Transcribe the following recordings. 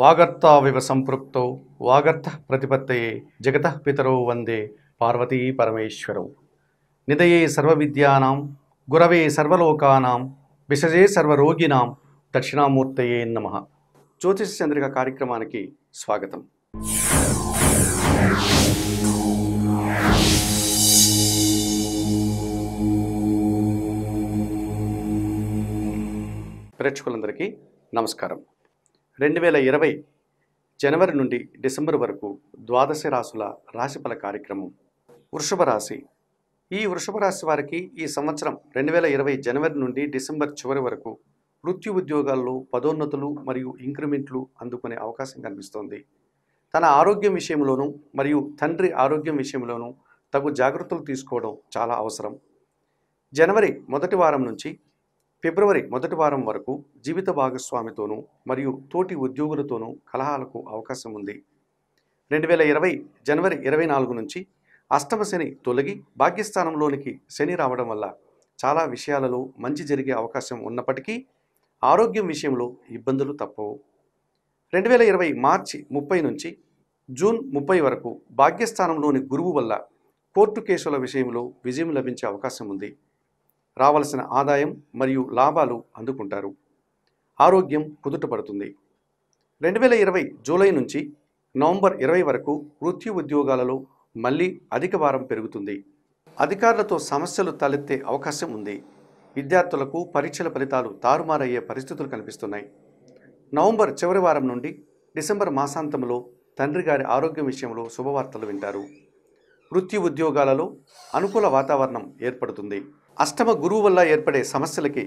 వాగర్తావివ సంపృక్తౌ వాగర్త ప్రతిపత్తే జగత పితరౌ వందే పార్వతీ పరమేశ్వరౌ నిదయే సర్వ విద్యానాం గురవే సర్వలోకానాం విషజే సర్వరోగినాం దక్షిణామూర్తయే నమ జ్యోతిష చంద్రిక కార్యక్రమానికి స్వాగతం ప్రేక్షకులందరికీ నమస్కారం రెండు వేల ఇరవై జనవరి నుండి డిసెంబర్ వరకు ద్వాదశ రాసుల రాశిఫల కార్యక్రమం వృషభ రాశి ఈ వృషభ రాశి వారికి ఈ సంవత్సరం రెండు వేల ఇరవై జనవరి నుండి డిసెంబర్ చివరి వరకు వృత్తి ఉద్యోగాల్లో పదోన్నతులు మరియు ఇంక్రిమెంట్లు అందుకునే అవకాశం కనిపిస్తోంది తన ఆరోగ్యం విషయంలోనూ మరియు తండ్రి ఆరోగ్యం విషయంలోనూ తగు జాగ్రత్తలు తీసుకోవడం చాలా అవసరం జనవరి మొదటి వారం నుంచి ఫిబ్రవరి మొదటి వారం వరకు జీవిత భాగస్వామితోనూ మరియు తోటి ఉద్యోగులతోనూ కలహాలకు అవకాశం ఉంది రెండు వేల ఇరవై జనవరి ఇరవై నాలుగు నుంచి అష్టమ శని తొలగి భాగ్యస్థానంలోనికి శని రావడం వల్ల చాలా విషయాలలో మంచి జరిగే అవకాశం ఉన్నప్పటికీ ఆరోగ్యం విషయంలో ఇబ్బందులు తప్పవు రెండు వేల ఇరవై మార్చి ముప్పై నుంచి జూన్ ముప్పై వరకు భాగ్యస్థానంలోని గురువు వల్ల కోర్టు కేసుల విషయంలో విజయం లభించే అవకాశం ఉంది రావలసిన ఆదాయం మరియు లాభాలు అందుకుంటారు ఆరోగ్యం కుదుటపడుతుంది రెండు వేల ఇరవై జూలై నుంచి నవంబర్ ఇరవై వరకు వృత్తి ఉద్యోగాలలో మళ్ళీ అధిక భారం పెరుగుతుంది అధికారులతో సమస్యలు తలెత్తే అవకాశం ఉంది విద్యార్థులకు పరీక్షల ఫలితాలు తారుమారయ్యే పరిస్థితులు కనిపిస్తున్నాయి నవంబర్ చివరి వారం నుండి డిసెంబర్ మాసాంతంలో తండ్రి గారి ఆరోగ్యం విషయంలో శుభవార్తలు వింటారు వృత్తి ఉద్యోగాలలో అనుకూల వాతావరణం ఏర్పడుతుంది అష్టమ గురువు వల్ల ఏర్పడే సమస్యలకి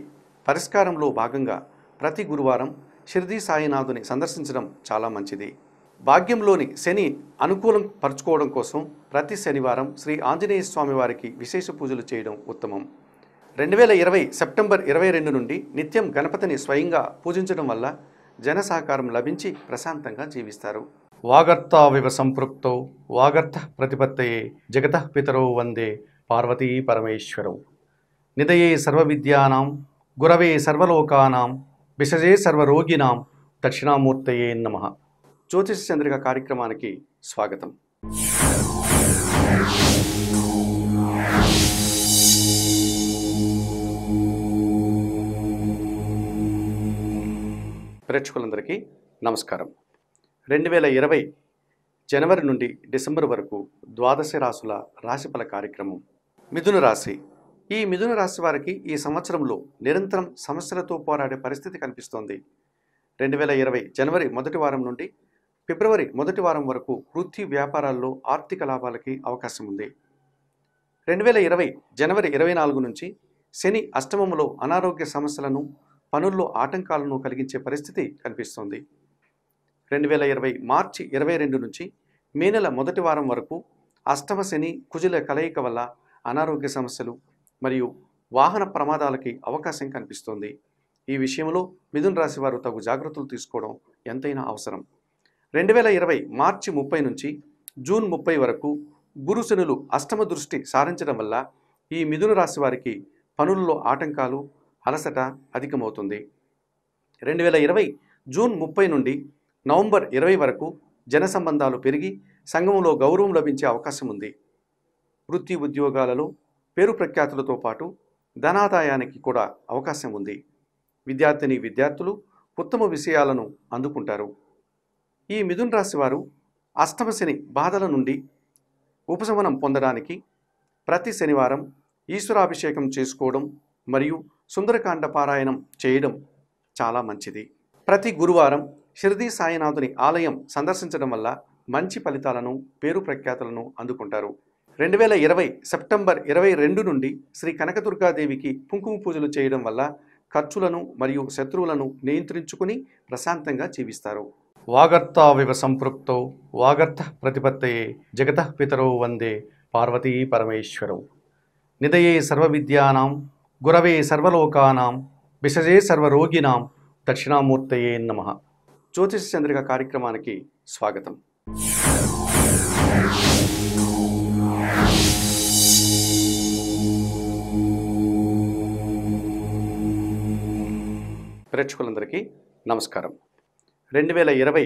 పరిష్కారంలో భాగంగా ప్రతి గురువారం షిర్దీ సాయినాథుని సందర్శించడం చాలా మంచిది భాగ్యంలోని శని అనుకూలం పరుచుకోవడం కోసం ప్రతి శనివారం శ్రీ ఆంజనేయ స్వామి వారికి విశేష పూజలు చేయడం ఉత్తమం రెండు వేల ఇరవై సెప్టెంబర్ ఇరవై రెండు నుండి నిత్యం గణపతిని స్వయంగా పూజించడం వల్ల జన సహకారం లభించి ప్రశాంతంగా జీవిస్తారు వాగర్తావివ సంపృప్తో వాగర్త ప్రతిపత్తయే జగత పితరో వందే పార్వతీ పరమేశ్వరం నిదయే సర్వవిద్యానాం గురవే సర్వలోకానాం విషజే సర్వరోగినాం దక్షిణామూర్తయే నమ జ్యోతిష చంద్రిక కార్యక్రమానికి స్వాగతం ప్రేక్షకులందరికీ నమస్కారం రెండు వేల ఇరవై జనవరి నుండి డిసెంబర్ వరకు ద్వాదశ రాసుల రాశిఫల కార్యక్రమం మిథున రాశి ఈ మిథున రాశి వారికి ఈ సంవత్సరంలో నిరంతరం సమస్యలతో పోరాడే పరిస్థితి కనిపిస్తోంది రెండు వేల ఇరవై జనవరి మొదటి వారం నుండి ఫిబ్రవరి మొదటి వారం వరకు వృత్తి వ్యాపారాల్లో ఆర్థిక లాభాలకి అవకాశం ఉంది రెండు వేల ఇరవై జనవరి ఇరవై నాలుగు నుంచి శని అష్టమంలో అనారోగ్య సమస్యలను పనుల్లో ఆటంకాలను కలిగించే పరిస్థితి కనిపిస్తోంది రెండు వేల ఇరవై మార్చి ఇరవై రెండు నుంచి మే నెల మొదటి వారం వరకు అష్టమ శని కుజుల కలయిక వల్ల అనారోగ్య సమస్యలు మరియు వాహన ప్రమాదాలకి అవకాశం కనిపిస్తోంది ఈ విషయంలో మిథున్ రాశి వారు తగు జాగ్రత్తలు తీసుకోవడం ఎంతైనా అవసరం రెండు వేల ఇరవై మార్చి ముప్పై నుంచి జూన్ ముప్పై వరకు గురుశనులు అష్టమ దృష్టి సారించడం వల్ల ఈ మిథున రాశి వారికి పనుల్లో ఆటంకాలు అలసట అధికమవుతుంది రెండు వేల ఇరవై జూన్ ముప్పై నుండి నవంబర్ ఇరవై వరకు జన సంబంధాలు పెరిగి సంఘంలో గౌరవం లభించే అవకాశం ఉంది వృత్తి ఉద్యోగాలలో పేరు ప్రఖ్యాతులతో పాటు ధనాదాయానికి కూడా అవకాశం ఉంది విద్యార్థిని విద్యార్థులు ఉత్తమ విషయాలను అందుకుంటారు ఈ మిథున్ రాశి వారు అష్టమశని బాధల నుండి ఉపశమనం పొందడానికి ప్రతి శనివారం ఈశ్వరాభిషేకం చేసుకోవడం మరియు సుందరకాండ పారాయణం చేయడం చాలా మంచిది ప్రతి గురువారం షిరిదీ సాయినాథుని ఆలయం సందర్శించడం వల్ల మంచి ఫలితాలను పేరు ప్రఖ్యాతులను అందుకుంటారు రెండు వేల ఇరవై సెప్టెంబర్ ఇరవై రెండు నుండి శ్రీ కనకదుర్గాదేవికి కుంకుమ పూజలు చేయడం వల్ల ఖర్చులను మరియు శత్రువులను నియంత్రించుకుని ప్రశాంతంగా జీవిస్తారు వాగర్తావివ సంపృక్తో వాగర్త ప్రతిపత్తయే జగత పితరో వందే పార్వతీ పరమేశ్వరం నిదయే సర్వ విద్యానాం గురవే సర్వలోకానాం విషజే సర్వరోగినాం దక్షిణామూర్తయే నమ జ్యోతిష చంద్రిక కార్యక్రమానికి స్వాగతం ప్రేక్షకులందరికీ నమస్కారం రెండు వేల ఇరవై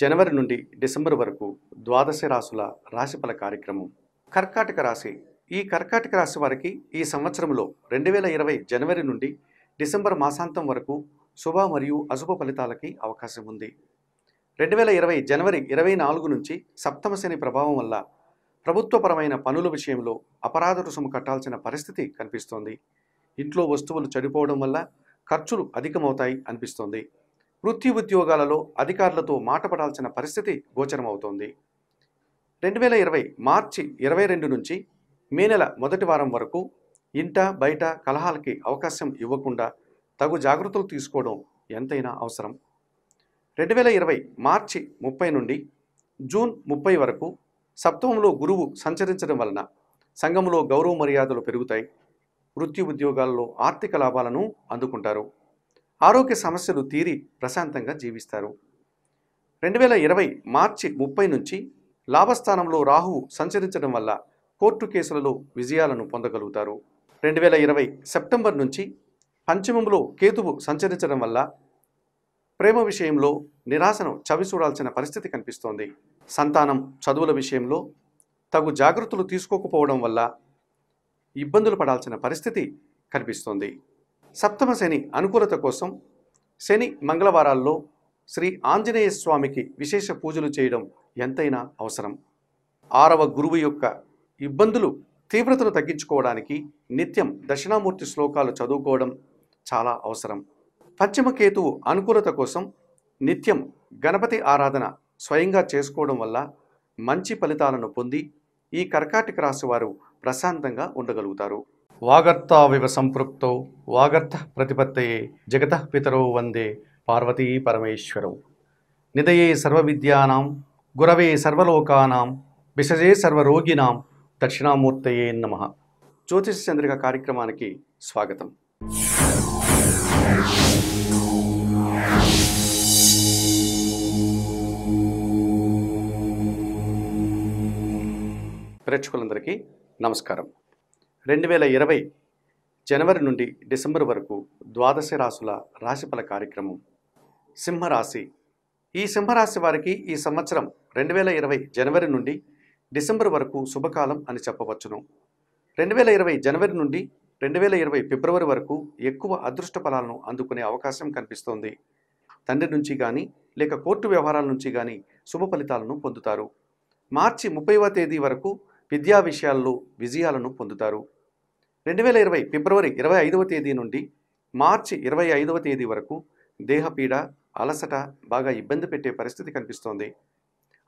జనవరి నుండి డిసెంబర్ వరకు ద్వాదశ రాసుల రాశిఫల కార్యక్రమం కర్కాటక రాశి ఈ కర్కాటక రాశి వారికి ఈ సంవత్సరంలో రెండు వేల ఇరవై జనవరి నుండి డిసెంబర్ మాసాంతం వరకు శుభ మరియు అశుభ ఫలితాలకి అవకాశం ఉంది రెండు వేల ఇరవై జనవరి ఇరవై నాలుగు నుంచి సప్తమశని ప్రభావం వల్ల ప్రభుత్వపరమైన పనుల విషయంలో అపరాధ రుసుము కట్టాల్సిన పరిస్థితి కనిపిస్తోంది ఇంట్లో వస్తువులు చెడిపోవడం వల్ల ఖర్చులు అధికమవుతాయి అనిపిస్తోంది వృత్తి ఉద్యోగాలలో అధికారులతో మాటపడాల్సిన పరిస్థితి గోచరమవుతోంది రెండు వేల ఇరవై మార్చి ఇరవై రెండు నుంచి మే నెల మొదటి వారం వరకు ఇంట బయట కలహాలకి అవకాశం ఇవ్వకుండా తగు జాగ్రత్తలు తీసుకోవడం ఎంతైనా అవసరం రెండు వేల ఇరవై మార్చి ముప్పై నుండి జూన్ ముప్పై వరకు సప్తమంలో గురువు సంచరించడం వలన సంఘంలో గౌరవ మర్యాదలు పెరుగుతాయి వృత్తి ఉద్యోగాల్లో ఆర్థిక లాభాలను అందుకుంటారు ఆరోగ్య సమస్యలు తీరి ప్రశాంతంగా జీవిస్తారు రెండు వేల ఇరవై మార్చి ముప్పై నుంచి లాభస్థానంలో రాహువు సంచరించడం వల్ల కోర్టు కేసులలో విజయాలను పొందగలుగుతారు రెండు వేల ఇరవై సెప్టెంబర్ నుంచి పంచమంలో కేతువు సంచరించడం వల్ల ప్రేమ విషయంలో నిరాశను చవిచూడాల్సిన పరిస్థితి కనిపిస్తోంది సంతానం చదువుల విషయంలో తగు జాగ్రత్తలు తీసుకోకపోవడం వల్ల ఇబ్బందులు పడాల్సిన పరిస్థితి కనిపిస్తోంది సప్తమ శని అనుకూలత కోసం శని మంగళవారాల్లో శ్రీ ఆంజనేయ స్వామికి విశేష పూజలు చేయడం ఎంతైనా అవసరం ఆరవ గురువు యొక్క ఇబ్బందులు తీవ్రతను తగ్గించుకోవడానికి నిత్యం దక్షిణామూర్తి శ్లోకాలు చదువుకోవడం చాలా అవసరం పశ్చిమ కేతువు అనుకూలత కోసం నిత్యం గణపతి ఆరాధన స్వయంగా చేసుకోవడం వల్ల మంచి ఫలితాలను పొంది ఈ కర్కాటక రాశి వారు ప్రశాంతంగా ఉండగలుగుతారు వాగర్తావివ సంపృక్తో వాగర్త ప్రతిపత్తయే జగత పితరో వందే పార్వతీ పరమేశ్వరం నిదయే సర్వ విద్యానాం గురవే సర్వలోకానాం విషజే సర్వరోగినాం దక్షిణామూర్తయే నమ జ్యోతిష చంద్రిక కార్యక్రమానికి స్వాగతం ప్రేక్షకులందరికీ నమస్కారం రెండు వేల ఇరవై జనవరి నుండి డిసెంబర్ వరకు ద్వాదశ రాసుల రాశిఫల కార్యక్రమం సింహరాశి ఈ సింహరాశి వారికి ఈ సంవత్సరం రెండు వేల ఇరవై జనవరి నుండి డిసెంబర్ వరకు శుభకాలం అని చెప్పవచ్చును రెండు వేల ఇరవై జనవరి నుండి రెండు వేల ఇరవై ఫిబ్రవరి వరకు ఎక్కువ అదృష్ట ఫలాలను అందుకునే అవకాశం కనిపిస్తోంది తండ్రి నుంచి కానీ లేక కోర్టు వ్యవహారాల నుంచి కానీ శుభ ఫలితాలను పొందుతారు మార్చి ముప్పైవ తేదీ వరకు విద్యా విషయాల్లో విజయాలను పొందుతారు రెండు వేల ఇరవై ఫిబ్రవరి ఇరవై ఐదవ తేదీ నుండి మార్చి ఇరవై ఐదవ తేదీ వరకు దేహపీడ అలసట బాగా ఇబ్బంది పెట్టే పరిస్థితి కనిపిస్తోంది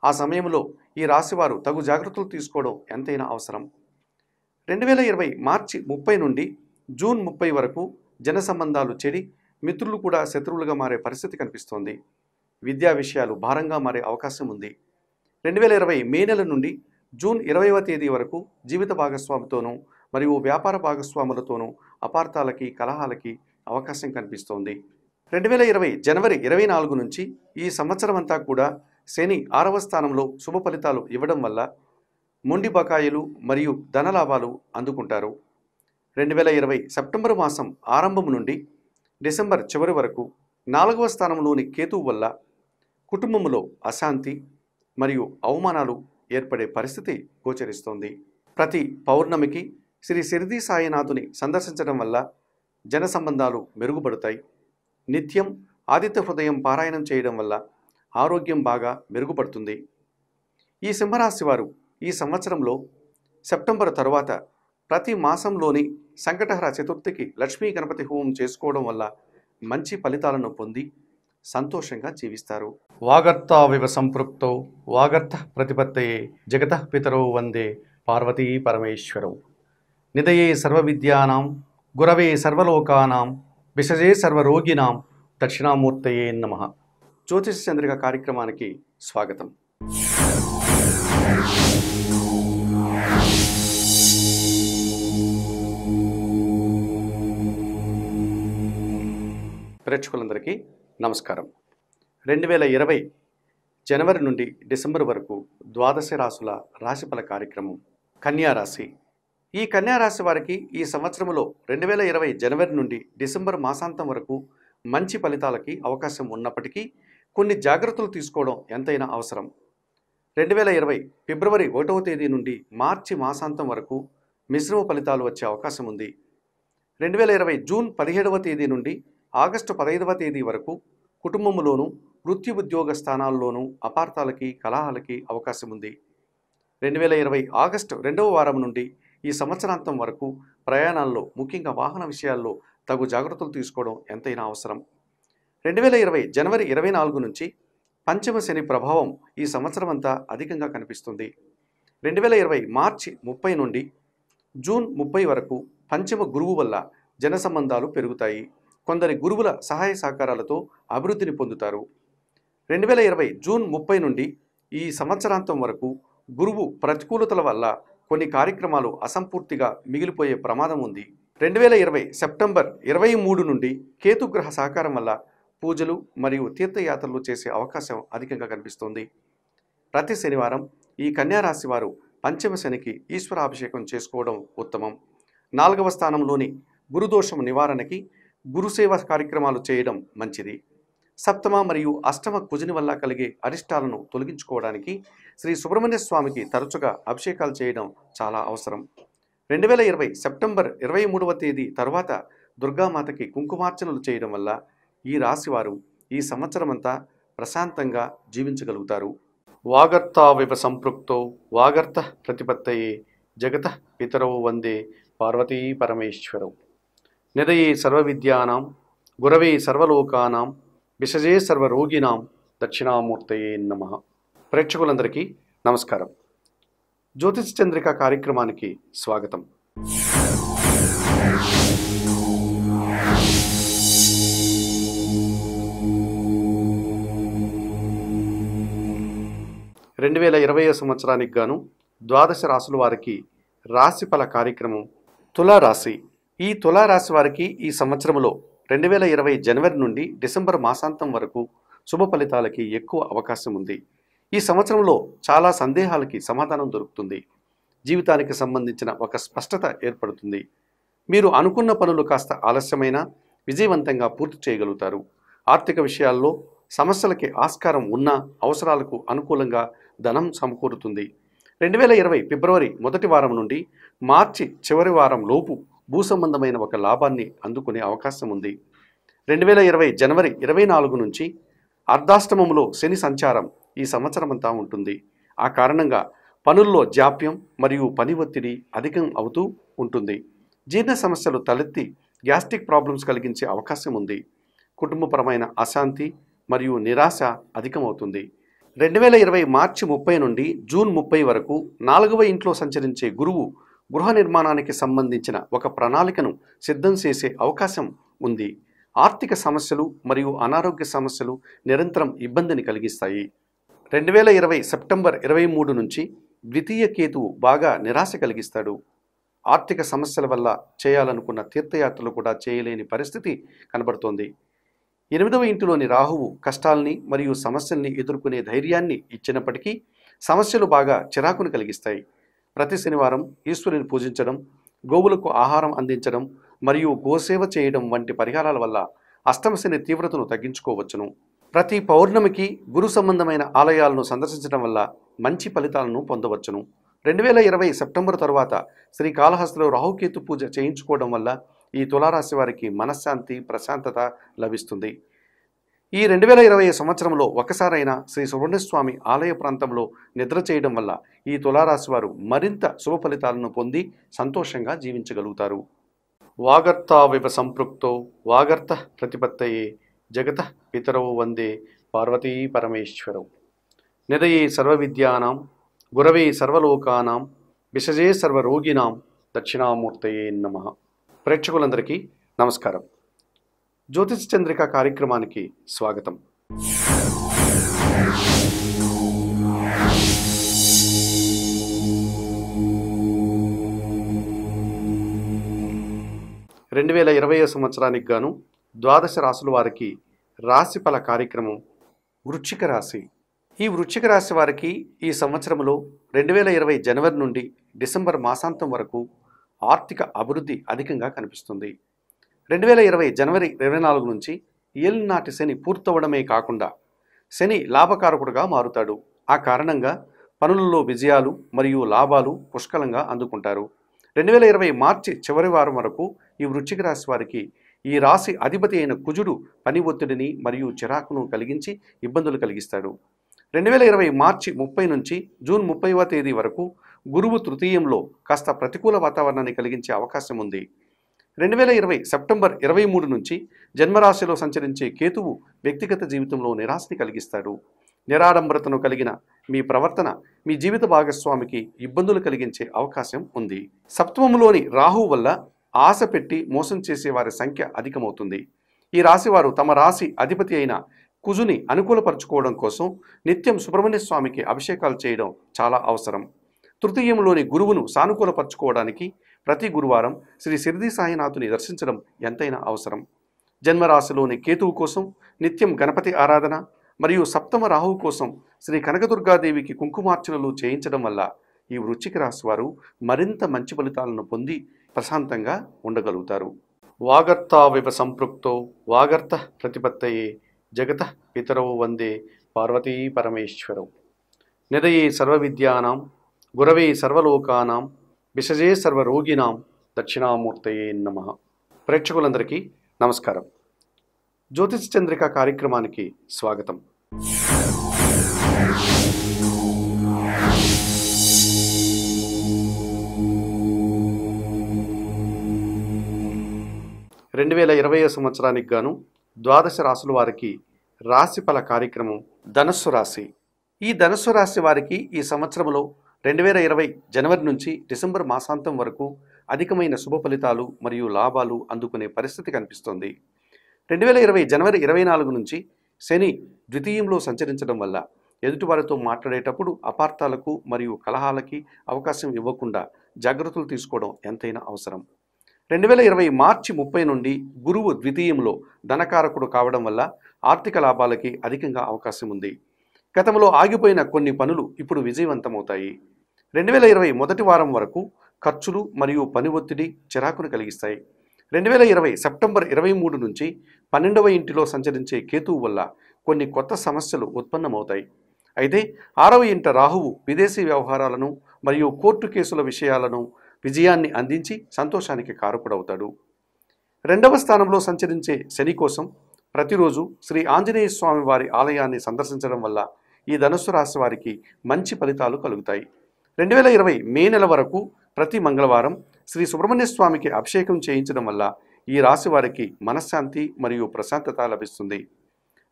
ఆ సమయంలో ఈ రాశివారు తగు జాగ్రత్తలు తీసుకోవడం ఎంతైనా అవసరం రెండు వేల ఇరవై మార్చి ముప్పై నుండి జూన్ ముప్పై వరకు జన సంబంధాలు చెడి మిత్రులు కూడా శత్రువులుగా మారే పరిస్థితి కనిపిస్తోంది విద్యా విషయాలు భారంగా మారే అవకాశం ఉంది రెండు వేల ఇరవై మే నెల నుండి జూన్ ఇరవైవ తేదీ వరకు జీవిత భాగస్వామితోనూ మరియు వ్యాపార భాగస్వాములతోనూ అపార్థాలకి కలహాలకి అవకాశం కనిపిస్తోంది రెండు వేల ఇరవై జనవరి ఇరవై నాలుగు నుంచి ఈ సంవత్సరం అంతా కూడా శని ఆరవ స్థానంలో శుభ ఫలితాలు ఇవ్వడం వల్ల మొండి బకాయిలు మరియు ధనలాభాలు అందుకుంటారు రెండు వేల ఇరవై సెప్టెంబర్ మాసం ఆరంభం నుండి డిసెంబర్ చివరి వరకు నాలుగవ స్థానంలోని కేతువు వల్ల కుటుంబంలో అశాంతి మరియు అవమానాలు ఏర్పడే పరిస్థితి గోచరిస్తోంది ప్రతి పౌర్ణమికి శ్రీ సిరిది సాయినాథుని సందర్శించడం వల్ల జన సంబంధాలు మెరుగుపడతాయి నిత్యం ఆదిత్య హృదయం పారాయణం చేయడం వల్ల ఆరోగ్యం బాగా మెరుగుపడుతుంది ఈ సింహరాశి వారు ఈ సంవత్సరంలో సెప్టెంబర్ తరువాత ప్రతి మాసంలోని సంకటహర చతుర్థికి లక్ష్మీ గణపతి హోమం చేసుకోవడం వల్ల మంచి ఫలితాలను పొంది సంతోషంగా జీవిస్తారు వాగర్తావివ సంపృప్తో వాగర్త ప్రతిపత్తయే జగత పితరో వందే పార్వతీ పరమేశ్వరం నిదయే సర్వ విద్యానాం గురవే సర్వలోకానాం విషజే సర్వరోగినాం దక్షిణామూర్తయే నమ జ్యోతిష చంద్రిక కార్యక్రమానికి స్వాగతం ప్రేక్షకులందరికీ నమస్కారం రెండు వేల ఇరవై జనవరి నుండి డిసెంబర్ వరకు ద్వాదశ రాసుల రాశిఫల కార్యక్రమం కన్యారాశి ఈ కన్యారాశి వారికి ఈ సంవత్సరంలో రెండు వేల ఇరవై జనవరి నుండి డిసెంబర్ మాసాంతం వరకు మంచి ఫలితాలకి అవకాశం ఉన్నప్పటికీ కొన్ని జాగ్రత్తలు తీసుకోవడం ఎంతైనా అవసరం రెండు వేల ఇరవై ఫిబ్రవరి ఒకటవ తేదీ నుండి మార్చి మాసాంతం వరకు మిశ్రమ ఫలితాలు వచ్చే అవకాశం ఉంది రెండు వేల ఇరవై జూన్ పదిహేడవ తేదీ నుండి ఆగస్టు పదైదవ తేదీ వరకు కుటుంబంలోనూ వృత్తి ఉద్యోగ స్థానాల్లోనూ అపార్థాలకి కలహాలకి అవకాశం ఉంది రెండు వేల ఇరవై ఆగస్టు రెండవ వారం నుండి ఈ సంవత్సరాంతం వరకు ప్రయాణాల్లో ముఖ్యంగా వాహన విషయాల్లో తగు జాగ్రత్తలు తీసుకోవడం ఎంతైనా అవసరం రెండు వేల ఇరవై జనవరి ఇరవై నాలుగు నుంచి పంచమ శని ప్రభావం ఈ సంవత్సరం అంతా అధికంగా కనిపిస్తుంది రెండు వేల ఇరవై మార్చి ముప్పై నుండి జూన్ ముప్పై వరకు పంచమ గురువు వల్ల జన సంబంధాలు పెరుగుతాయి కొందరి గురువుల సహాయ సహకారాలతో అభివృద్ధిని పొందుతారు రెండు వేల ఇరవై జూన్ ముప్పై నుండి ఈ సంవత్సరాంతం వరకు గురువు ప్రతికూలతల వల్ల కొన్ని కార్యక్రమాలు అసంపూర్తిగా మిగిలిపోయే ప్రమాదం ఉంది రెండు వేల ఇరవై సెప్టెంబర్ ఇరవై మూడు నుండి కేతుగ్రహ సహకారం వల్ల పూజలు మరియు తీర్థయాత్రలు చేసే అవకాశం అధికంగా కనిపిస్తోంది ప్రతి శనివారం ఈ కన్యారాశి వారు పంచమ శనికి ఈశ్వరాభిషేకం చేసుకోవడం ఉత్తమం నాలుగవ స్థానంలోని గురుదోషం నివారణకి గురుసేవ కార్యక్రమాలు చేయడం మంచిది సప్తమ మరియు అష్టమ కుజని వల్ల కలిగే అరిష్టాలను తొలగించుకోవడానికి శ్రీ సుబ్రహ్మణ్య స్వామికి తరచుగా అభిషేకాలు చేయడం చాలా అవసరం రెండు వేల ఇరవై సెప్టెంబర్ ఇరవై మూడవ తేదీ తర్వాత దుర్గామాతకి కుంకుమార్చనలు చేయడం వల్ల ఈ రాశివారు ఈ సంవత్సరమంతా ప్రశాంతంగా జీవించగలుగుతారు వాగర్తావివ సంపృక్తో వాగర్త ప్రతిపత్తయే జగత పితరవు వందే పార్వతీ పరమేశ్వరవు నిదయే సర్వవిద్యానాం గురవే సర్వలోకానాం సర్వ సర్వరోగినాం దక్షిణామూర్తయే నమ ప్రేక్షకులందరికీ నమస్కారం జ్యోతిష్ చంద్రిక కార్యక్రమానికి స్వాగతం రెండు వేల ఇరవై సంవత్సరానికి గాను ద్వాదశ రాశుల వారికి రాశిఫల కార్యక్రమం తులారాశి ఈ తులారాశి వారికి ఈ సంవత్సరంలో రెండు వేల ఇరవై జనవరి నుండి డిసెంబర్ మాసాంతం వరకు శుభ ఫలితాలకి ఎక్కువ అవకాశం ఉంది ఈ సంవత్సరంలో చాలా సందేహాలకి సమాధానం దొరుకుతుంది జీవితానికి సంబంధించిన ఒక స్పష్టత ఏర్పడుతుంది మీరు అనుకున్న పనులు కాస్త ఆలస్యమైన విజయవంతంగా పూర్తి చేయగలుగుతారు ఆర్థిక విషయాల్లో సమస్యలకి ఆస్కారం ఉన్న అవసరాలకు అనుకూలంగా ధనం సమకూరుతుంది రెండు వేల ఇరవై ఫిబ్రవరి మొదటి వారం నుండి మార్చి చివరి వారం లోపు భూ సంబంధమైన ఒక లాభాన్ని అందుకునే అవకాశం ఉంది రెండు వేల ఇరవై జనవరి ఇరవై నాలుగు నుంచి అర్ధాష్టమంలో శని సంచారం ఈ సంవత్సరం అంతా ఉంటుంది ఆ కారణంగా పనుల్లో జాప్యం మరియు పని ఒత్తిడి అధికం అవుతూ ఉంటుంది జీర్ణ సమస్యలు తలెత్తి గ్యాస్ట్రిక్ ప్రాబ్లమ్స్ కలిగించే అవకాశం ఉంది కుటుంబపరమైన అశాంతి మరియు నిరాశ అధికమవుతుంది రెండు వేల ఇరవై మార్చి ముప్పై నుండి జూన్ ముప్పై వరకు నాలుగవ ఇంట్లో సంచరించే గురువు గృహ నిర్మాణానికి సంబంధించిన ఒక ప్రణాళికను సిద్ధం చేసే అవకాశం ఉంది ఆర్థిక సమస్యలు మరియు అనారోగ్య సమస్యలు నిరంతరం ఇబ్బందిని కలిగిస్తాయి రెండు వేల ఇరవై సెప్టెంబర్ ఇరవై మూడు నుంచి ద్వితీయ కేతువు బాగా నిరాశ కలిగిస్తాడు ఆర్థిక సమస్యల వల్ల చేయాలనుకున్న తీర్థయాత్రలు కూడా చేయలేని పరిస్థితి కనబడుతోంది ఎనిమిదవ ఇంటిలోని రాహువు కష్టాల్ని మరియు సమస్యల్ని ఎదుర్కొనే ధైర్యాన్ని ఇచ్చినప్పటికీ సమస్యలు బాగా చిరాకును కలిగిస్తాయి ప్రతి శనివారం ఈశ్వరుని పూజించడం గోవులకు ఆహారం అందించడం మరియు గోసేవ చేయడం వంటి పరిహారాల వల్ల అష్టమశని తీవ్రతను తగ్గించుకోవచ్చును ప్రతి పౌర్ణమికి గురు సంబంధమైన ఆలయాలను సందర్శించడం వల్ల మంచి ఫలితాలను పొందవచ్చును రెండు వేల ఇరవై సెప్టెంబర్ తరువాత శ్రీకాళహస్తిలో రాహుకేతు పూజ చేయించుకోవడం వల్ల ఈ తులారాశి వారికి మనశ్శాంతి ప్రశాంతత లభిస్తుంది ఈ రెండు వేల ఇరవై సంవత్సరంలో ఒకసారైనా శ్రీ సువర్ణస్వామి ఆలయ ప్రాంతంలో నిద్ర చేయడం వల్ల ఈ తులారాశి వారు మరింత శుభ ఫలితాలను పొంది సంతోషంగా జీవించగలుగుతారు వాగర్తావివ సంపృక్తో వాగర్త ప్రతిపత్తయే జగత పితరవు వందే పార్వతీ పరమేశ్వరవు నిరయే సర్వ విద్యానాం గురవే సర్వలోకానాం విషజే సర్వరోగినాం దక్షిణామూర్తయే నమ ప్రేక్షకులందరికీ నమస్కారం జ్యోతిష్ చంద్రిక కార్యక్రమానికి స్వాగతం రెండు వేల ఇరవై సంవత్సరానికి గాను ద్వాదశ రాసుల వారికి రాశిఫల కార్యక్రమం వృక్షిక రాశి ఈ వృక్షిక రాశి వారికి ఈ సంవత్సరంలో రెండు వేల ఇరవై జనవరి నుండి డిసెంబర్ మాసాంతం వరకు ఆర్థిక అభివృద్ధి అధికంగా కనిపిస్తుంది రెండు వేల ఇరవై జనవరి ఇరవై నాలుగు నుంచి ఏళ్ళు నాటి శని పూర్తవడమే కాకుండా శని లాభకారకుడుగా మారుతాడు ఆ కారణంగా పనులలో విజయాలు మరియు లాభాలు పుష్కలంగా అందుకుంటారు రెండు వేల ఇరవై మార్చి చివరి వారం వరకు ఈ వృశ్చిక రాశి వారికి ఈ రాశి అధిపతి అయిన కుజుడు పని ఒత్తిడిని మరియు చిరాకును కలిగించి ఇబ్బందులు కలిగిస్తాడు రెండు వేల ఇరవై మార్చి ముప్పై నుంచి జూన్ ముప్పైవ తేదీ వరకు గురువు తృతీయంలో కాస్త ప్రతికూల వాతావరణాన్ని కలిగించే అవకాశం ఉంది రెండు వేల ఇరవై సెప్టెంబర్ ఇరవై మూడు నుంచి జన్మరాశిలో సంచరించే కేతువు వ్యక్తిగత జీవితంలో నిరాశని కలిగిస్తాడు నిరాడంబరతను కలిగిన మీ ప్రవర్తన మీ జీవిత భాగస్వామికి ఇబ్బందులు కలిగించే అవకాశం ఉంది సప్తమంలోని రాహు వల్ల ఆశ పెట్టి మోసం చేసే వారి సంఖ్య అధికమవుతుంది ఈ రాశివారు తమ రాశి అధిపతి అయిన కుజుని అనుకూలపరచుకోవడం కోసం నిత్యం సుబ్రహ్మణ్య స్వామికి అభిషేకాలు చేయడం చాలా అవసరం తృతీయంలోని గురువును సానుకూలపరచుకోవడానికి ప్రతి గురువారం శ్రీ సిరిది సాయినాథుని దర్శించడం ఎంతైనా అవసరం జన్మరాశిలోని కేతువు కోసం నిత్యం గణపతి ఆరాధన మరియు సప్తమ రాహువు కోసం శ్రీ కనకదుర్గాదేవికి కుంకుమార్చనలు చేయించడం వల్ల ఈ వృచ్చిక రాశి వారు మరింత మంచి ఫలితాలను పొంది ప్రశాంతంగా ఉండగలుగుతారు వాగర్త సంపృక్తో వాగర్త ప్రతిపత్తయే జగత పితరవు వందే పార్వతీ పరమేశ్వరవు నిదయే సర్వ విద్యానాం గురవే సర్వలోకానాం బిసజే సర్వరోగినాం దక్షిణామూర్తయే నమ ప్రేక్షకులందరికీ నమస్కారం జ్యోతిష్ చంద్రిక కార్యక్రమానికి స్వాగతం రెండు వేల ఇరవై సంవత్సరానికి గాను ద్వాదశ రాశుల వారికి రాశిఫల కార్యక్రమం ధనస్సు రాశి ఈ ధనస్సు రాశి వారికి ఈ సంవత్సరంలో రెండు వేల ఇరవై జనవరి నుంచి డిసెంబర్ మాసాంతం వరకు అధికమైన శుభ ఫలితాలు మరియు లాభాలు అందుకునే పరిస్థితి కనిపిస్తోంది రెండు వేల ఇరవై జనవరి ఇరవై నాలుగు నుంచి శని ద్వితీయంలో సంచరించడం వల్ల ఎదుటివారితో మాట్లాడేటప్పుడు అపార్థాలకు మరియు కలహాలకి అవకాశం ఇవ్వకుండా జాగ్రత్తలు తీసుకోవడం ఎంతైనా అవసరం రెండు వేల ఇరవై మార్చి ముప్పై నుండి గురువు ద్వితీయంలో ధనకారకుడు కావడం వల్ల ఆర్థిక లాభాలకి అధికంగా అవకాశం ఉంది గతంలో ఆగిపోయిన కొన్ని పనులు ఇప్పుడు విజయవంతమవుతాయి రెండు వేల ఇరవై మొదటి వారం వరకు ఖర్చులు మరియు పని ఒత్తిడి చిరాకును కలిగిస్తాయి రెండు వేల ఇరవై సెప్టెంబర్ ఇరవై మూడు నుంచి పన్నెండవ ఇంటిలో సంచరించే కేతువు వల్ల కొన్ని కొత్త సమస్యలు ఉత్పన్నమవుతాయి అయితే ఆరవ ఇంట రాహువు విదేశీ వ్యవహారాలను మరియు కోర్టు కేసుల విషయాలను విజయాన్ని అందించి సంతోషానికి కారకుడవుతాడు రెండవ స్థానంలో సంచరించే శని కోసం ప్రతిరోజు శ్రీ ఆంజనేయ స్వామి వారి ఆలయాన్ని సందర్శించడం వల్ల ఈ ధనుస్సు రాశి వారికి మంచి ఫలితాలు కలుగుతాయి రెండు వేల ఇరవై మే నెల వరకు ప్రతి మంగళవారం శ్రీ సుబ్రహ్మణ్య స్వామికి అభిషేకం చేయించడం వల్ల ఈ రాశి వారికి మనశ్శాంతి మరియు ప్రశాంతత లభిస్తుంది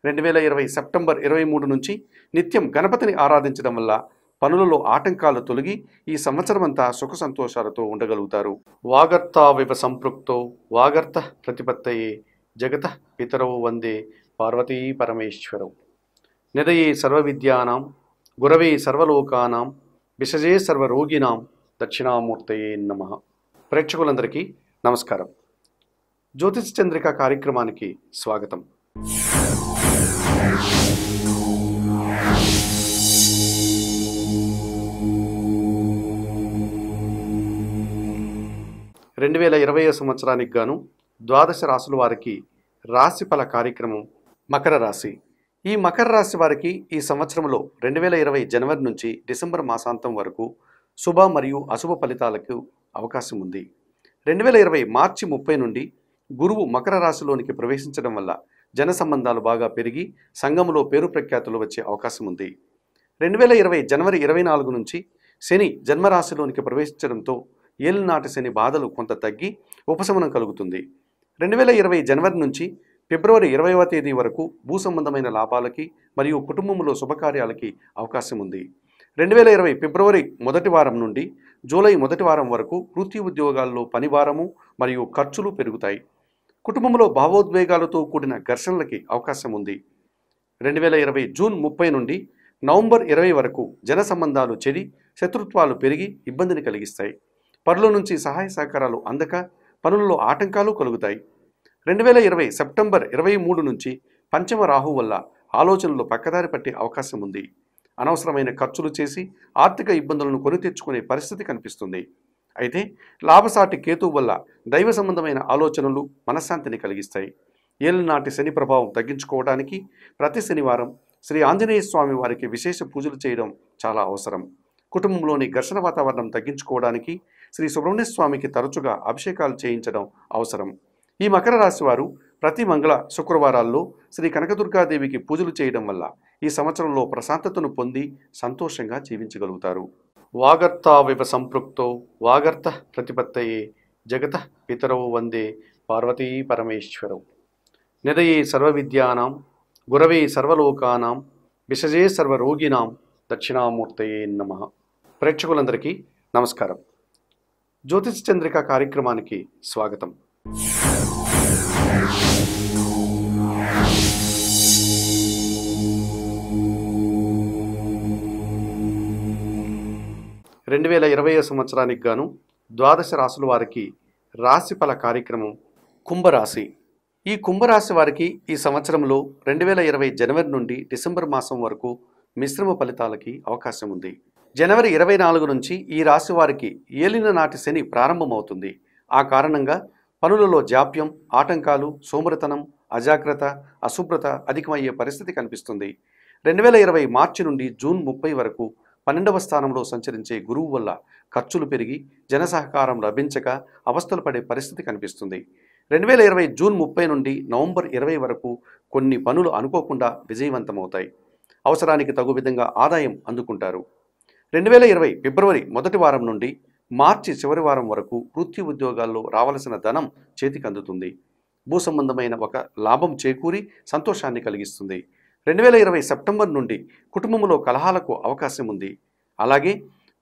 రెండు వేల ఇరవై సెప్టెంబర్ ఇరవై మూడు నుంచి నిత్యం గణపతిని ఆరాధించడం వల్ల పనులలో ఆటంకాలు తొలగి ఈ సంవత్సరమంతా సుఖ సంతోషాలతో ఉండగలుగుతారు వాగర్త వివ సంపృక్తో వాగర్త ప్రతిపత్తయే జగత పితరవు వందే పార్వతీ పరమేశ్వరవు నిదయే సర్వవిద్యానాం గురవే సర్వలోకానాం సర్వ సర్వరోగినాం దక్షిణామూర్తయే నమ ప్రేక్షకులందరికీ నమస్కారం జ్యోతిష్ చంద్రిక కార్యక్రమానికి స్వాగతం రెండు వేల ఇరవై సంవత్సరానికి గాను ద్వాదశ రాశుల వారికి రాశిఫల కార్యక్రమం మకర రాశి ఈ మకర రాశి వారికి ఈ సంవత్సరంలో రెండు వేల ఇరవై జనవరి నుంచి డిసెంబర్ మాసాంతం వరకు శుభ మరియు అశుభ ఫలితాలకు అవకాశం ఉంది రెండు వేల ఇరవై మార్చి ముప్పై నుండి గురువు మకర రాశిలోనికి ప్రవేశించడం వల్ల జన సంబంధాలు బాగా పెరిగి సంఘంలో పేరు ప్రఖ్యాతులు వచ్చే అవకాశం ఉంది రెండు వేల ఇరవై జనవరి ఇరవై నాలుగు నుంచి శని జన్మరాశిలోనికి ప్రవేశించడంతో ఏలినాటి శని బాధలు కొంత తగ్గి ఉపశమనం కలుగుతుంది రెండు వేల ఇరవై జనవరి నుంచి ఫిబ్రవరి ఇరవైవ తేదీ వరకు భూ సంబంధమైన లాభాలకి మరియు కుటుంబంలో శుభకార్యాలకి అవకాశం ఉంది రెండు వేల ఇరవై ఫిబ్రవరి మొదటి వారం నుండి జూలై మొదటి వారం వరకు వృత్తి ఉద్యోగాల్లో పనిభారము మరియు ఖర్చులు పెరుగుతాయి కుటుంబంలో భావోద్వేగాలతో కూడిన ఘర్షణలకి అవకాశం ఉంది రెండు వేల ఇరవై జూన్ ముప్పై నుండి నవంబర్ ఇరవై వరకు జన సంబంధాలు చెడి శత్రుత్వాలు పెరిగి ఇబ్బందిని కలిగిస్తాయి పనుల నుంచి సహాయ సహకారాలు అందక పనుల్లో ఆటంకాలు కలుగుతాయి రెండు వేల ఇరవై సెప్టెంబర్ ఇరవై మూడు నుంచి పంచమ రాహు వల్ల ఆలోచనలు పక్కదారి పట్టే అవకాశం ఉంది అనవసరమైన ఖర్చులు చేసి ఆర్థిక ఇబ్బందులను కొని తెచ్చుకునే పరిస్థితి కనిపిస్తుంది అయితే లాభసాటి కేతువు వల్ల దైవ సంబంధమైన ఆలోచనలు మనశ్శాంతిని కలిగిస్తాయి నాటి శని ప్రభావం తగ్గించుకోవడానికి ప్రతి శనివారం శ్రీ ఆంజనేయ స్వామి వారికి విశేష పూజలు చేయడం చాలా అవసరం కుటుంబంలోని ఘర్షణ వాతావరణం తగ్గించుకోవడానికి శ్రీ సుబ్రహ్మణ్య స్వామికి తరచుగా అభిషేకాలు చేయించడం అవసరం ఈ మకర రాశి వారు ప్రతి మంగళ శుక్రవారాల్లో శ్రీ కనకదుర్గాదేవికి పూజలు చేయడం వల్ల ఈ సంవత్సరంలో ప్రశాంతతను పొంది సంతోషంగా జీవించగలుగుతారు వాగర్తావివ సంపృక్తో వాగర్త ప్రతిపత్తయే జగత పితరవు వందే పార్వతీ పరమేశ్వరవు నిదయే సర్వ విద్యానాం గురవే సర్వలోకానాం విషజే సర్వరోగినాం దక్షిణామూర్తయే నమ ప్రేక్షకులందరికీ నమస్కారం జ్యోతిష్ చంద్రిక కార్యక్రమానికి స్వాగతం రెండు వేల ఇరవై సంవత్సరానికి గాను ద్వాదశ రాసుల వారికి రాశి ఫల కార్యక్రమం కుంభరాశి ఈ కుంభరాశి వారికి ఈ సంవత్సరంలో రెండు వేల ఇరవై జనవరి నుండి డిసెంబర్ మాసం వరకు మిశ్రమ ఫలితాలకి అవకాశం ఉంది జనవరి ఇరవై నాలుగు నుంచి ఈ రాశి వారికి ఏలిన నాటి శని ప్రారంభమవుతుంది ఆ కారణంగా పనులలో జాప్యం ఆటంకాలు సోమరతనం అజాగ్రత్త అశుభ్రత అధికమయ్యే పరిస్థితి కనిపిస్తుంది రెండు వేల ఇరవై మార్చి నుండి జూన్ ముప్పై వరకు పన్నెండవ స్థానంలో సంచరించే గురువు వల్ల ఖర్చులు పెరిగి జన సహకారం లభించక అవస్థలు పడే పరిస్థితి కనిపిస్తుంది రెండు వేల ఇరవై జూన్ ముప్పై నుండి నవంబర్ ఇరవై వరకు కొన్ని పనులు అనుకోకుండా విజయవంతమవుతాయి అవసరానికి తగు విధంగా ఆదాయం అందుకుంటారు రెండు వేల ఇరవై ఫిబ్రవరి మొదటి వారం నుండి మార్చి చివరి వారం వరకు వృత్తి ఉద్యోగాల్లో రావలసిన ధనం చేతికి అందుతుంది భూ సంబంధమైన ఒక లాభం చేకూరి సంతోషాన్ని కలిగిస్తుంది రెండు వేల ఇరవై సెప్టెంబర్ నుండి కుటుంబంలో కలహాలకు అవకాశం ఉంది అలాగే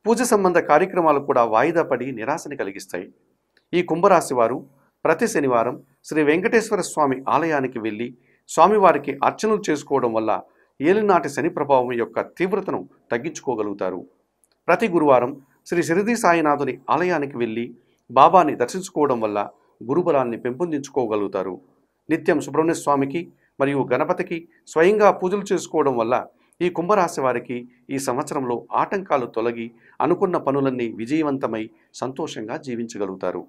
పూజ సంబంధ కార్యక్రమాలు కూడా వాయిదా పడి నిరాశని కలిగిస్తాయి ఈ కుంభరాశి వారు ప్రతి శనివారం శ్రీ వెంకటేశ్వర స్వామి ఆలయానికి వెళ్ళి స్వామివారికి అర్చనలు చేసుకోవడం వల్ల ఏలినాటి శని ప్రభావం యొక్క తీవ్రతను తగ్గించుకోగలుగుతారు ప్రతి గురువారం శ్రీ శిరిది సాయినాథుని ఆలయానికి వెళ్ళి బాబాని దర్శించుకోవడం వల్ల గురుబలాన్ని పెంపొందించుకోగలుగుతారు నిత్యం సుబ్రహ్మణ్య స్వామికి మరియు గణపతికి స్వయంగా పూజలు చేసుకోవడం వల్ల ఈ కుంభరాశి వారికి ఈ సంవత్సరంలో ఆటంకాలు తొలగి అనుకున్న పనులన్నీ విజయవంతమై సంతోషంగా జీవించగలుగుతారు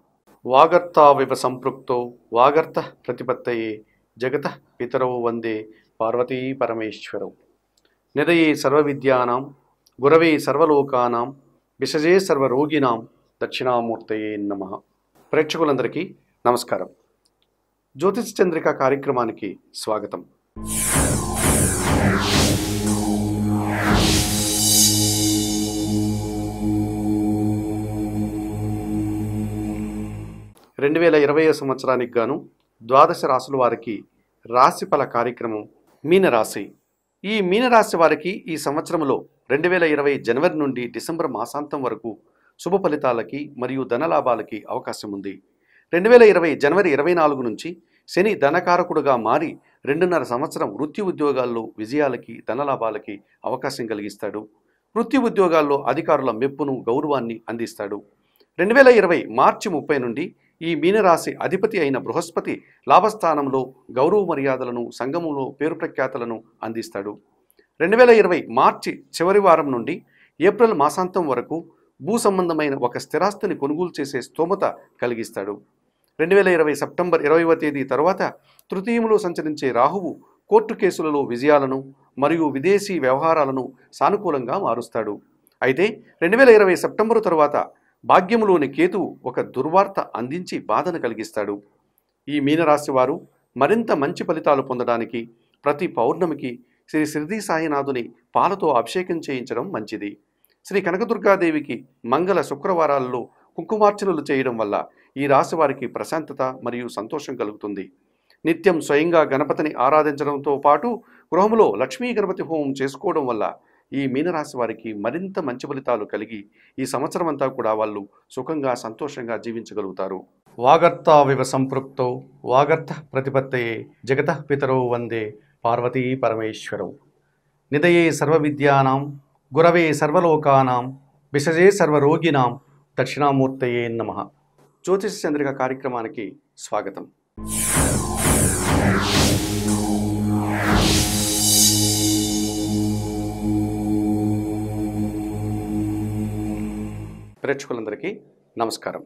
వాగర్తావివ సంపృక్తో వాగర్త ప్రతిపత్తయే జగత పితరవు వందే పార్వతీ పరమేశ్వరవు నిదయే సర్వవిద్యానాం గురవే సర్వలోకానాం విషజే సర్వరోగినాం దక్షిణామూర్తయే నమ ప్రేక్షకులందరికీ నమస్కారం జ్యోతిష్ చంద్రిక కార్యక్రమానికి స్వాగతం రెండు వేల ఇరవై సంవత్సరానికి గాను ద్వాదశ రాసుల వారికి రాశిఫల కార్యక్రమం మీనరాశి ఈ మీనరాశి వారికి ఈ సంవత్సరంలో రెండు వేల ఇరవై జనవరి నుండి డిసెంబర్ మాసాంతం వరకు శుభ ఫలితాలకి మరియు ధనలాభాలకి అవకాశం ఉంది రెండు వేల ఇరవై జనవరి ఇరవై నాలుగు నుంచి శని ధనకారకుడుగా మారి రెండున్నర సంవత్సరం వృత్తి ఉద్యోగాల్లో విజయాలకి ధనలాభాలకి అవకాశం కలిగిస్తాడు వృత్తి ఉద్యోగాల్లో అధికారుల మెప్పును గౌరవాన్ని అందిస్తాడు రెండు వేల ఇరవై మార్చి ముప్పై నుండి ఈ మీనరాశి అధిపతి అయిన బృహస్పతి లాభస్థానంలో గౌరవ మర్యాదలను సంఘములో పేరు ప్రఖ్యాతలను అందిస్తాడు రెండు వేల ఇరవై మార్చి చివరి వారం నుండి ఏప్రిల్ మాసాంతం వరకు భూ సంబంధమైన ఒక స్థిరాస్తిని కొనుగోలు చేసే స్తోమత కలిగిస్తాడు రెండు వేల ఇరవై సెప్టెంబర్ ఇరవైవ తేదీ తర్వాత తృతీయంలో సంచరించే రాహువు కోర్టు కేసులలో విజయాలను మరియు విదేశీ వ్యవహారాలను సానుకూలంగా మారుస్తాడు అయితే రెండు వేల ఇరవై సెప్టెంబరు తర్వాత భాగ్యములోని కేతు ఒక దుర్వార్త అందించి బాధను కలిగిస్తాడు ఈ మీనరాశి వారు మరింత మంచి ఫలితాలు పొందడానికి ప్రతి పౌర్ణమికి శ్రీ సిరిది సాయినాథుని పాలతో అభిషేకం చేయించడం మంచిది శ్రీ కనకదుర్గాదేవికి మంగళ శుక్రవారాల్లో కుంకుమార్చనలు చేయడం వల్ల ఈ రాశి వారికి ప్రశాంతత మరియు సంతోషం కలుగుతుంది నిత్యం స్వయంగా గణపతిని ఆరాధించడంతో పాటు గృహంలో లక్ష్మీ గణపతి హోమం చేసుకోవడం వల్ల ఈ మీనరాశి వారికి మరింత మంచి ఫలితాలు కలిగి ఈ సంవత్సరం అంతా కూడా వాళ్ళు సుఖంగా సంతోషంగా జీవించగలుగుతారు వాగర్త వివ సంపృక్తో వాగర్త ప్రతిపత్తయే జగత పితరో వందే పార్వతీ పరమేశ్వరం నిదయే సర్వ విద్యానాం గురవే సర్వలోకానాం విషజే సర్వరోగినాం దక్షిణామూర్తయే నమ జ్యోతిష చంద్రిక కార్యక్రమానికి స్వాగతం ప్రేక్షకులందరికీ నమస్కారం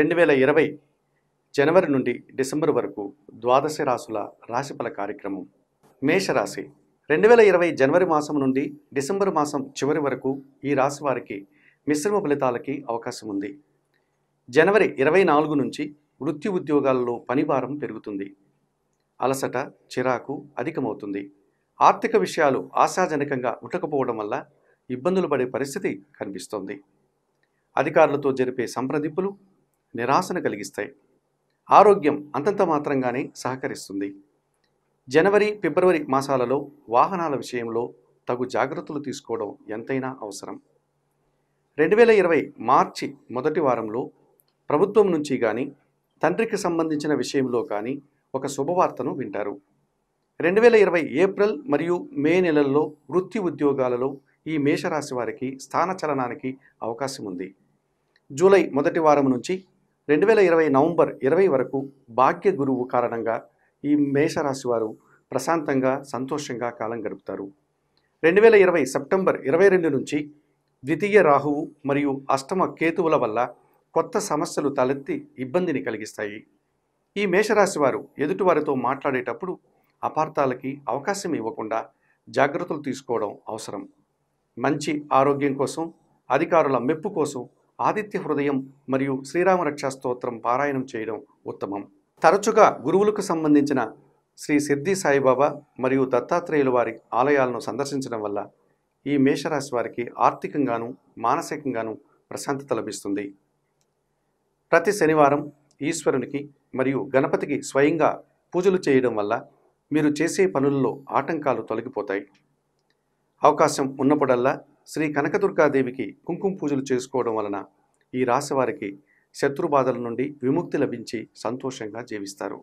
రెండు వేల ఇరవై జనవరి నుండి డిసెంబర్ వరకు ద్వాదశ రాసుల రాశిఫల కార్యక్రమం మేషరాశి రెండు వేల ఇరవై జనవరి మాసం నుండి డిసెంబర్ మాసం చివరి వరకు ఈ రాశి వారికి మిశ్రమ ఫలితాలకి అవకాశం ఉంది జనవరి ఇరవై నాలుగు నుంచి వృత్తి ఉద్యోగాల్లో పనిభారం పెరుగుతుంది అలసట చిరాకు అధికమవుతుంది ఆర్థిక విషయాలు ఆశాజనకంగా ఉండకపోవడం వల్ల ఇబ్బందులు పడే పరిస్థితి కనిపిస్తోంది అధికారులతో జరిపే సంప్రదింపులు నిరాశను కలిగిస్తాయి ఆరోగ్యం అంతంత మాత్రంగానే సహకరిస్తుంది జనవరి ఫిబ్రవరి మాసాలలో వాహనాల విషయంలో తగు జాగ్రత్తలు తీసుకోవడం ఎంతైనా అవసరం రెండు వేల ఇరవై మార్చి మొదటి వారంలో ప్రభుత్వం నుంచి కానీ తండ్రికి సంబంధించిన విషయంలో కానీ ఒక శుభవార్తను వింటారు రెండు వేల ఇరవై ఏప్రిల్ మరియు మే నెలల్లో వృత్తి ఉద్యోగాలలో ఈ మేషరాశి వారికి స్థానచలనానికి అవకాశం ఉంది జూలై మొదటి వారం నుంచి రెండు వేల ఇరవై నవంబర్ ఇరవై వరకు భాగ్య గురువు కారణంగా ఈ మేషరాశి వారు ప్రశాంతంగా సంతోషంగా కాలం గడుపుతారు రెండు వేల ఇరవై సెప్టెంబర్ ఇరవై రెండు నుంచి ద్వితీయ రాహువు మరియు అష్టమ కేతువుల వల్ల కొత్త సమస్యలు తలెత్తి ఇబ్బందిని కలిగిస్తాయి ఈ మేషరాశి వారు ఎదుటివారితో మాట్లాడేటప్పుడు అపార్థాలకి అవకాశం ఇవ్వకుండా జాగ్రత్తలు తీసుకోవడం అవసరం మంచి ఆరోగ్యం కోసం అధికారుల మెప్పు కోసం ఆదిత్య హృదయం మరియు శ్రీరామరక్షా స్తోత్రం పారాయణం చేయడం ఉత్తమం తరచుగా గురువులకు సంబంధించిన శ్రీ సిద్ధి సాయిబాబా మరియు దత్తాత్రేయుల వారి ఆలయాలను సందర్శించడం వల్ల ఈ మేషరాశి వారికి ఆర్థికంగాను మానసికంగాను ప్రశాంతత లభిస్తుంది ప్రతి శనివారం ఈశ్వరునికి మరియు గణపతికి స్వయంగా పూజలు చేయడం వల్ల మీరు చేసే పనుల్లో ఆటంకాలు తొలగిపోతాయి అవకాశం ఉన్నప్పుడల్లా శ్రీ కనకదుర్గాదేవికి కుంకుమ పూజలు చేసుకోవడం వలన ఈ రాశి వారికి శత్రు బాధల నుండి విముక్తి లభించి సంతోషంగా జీవిస్తారు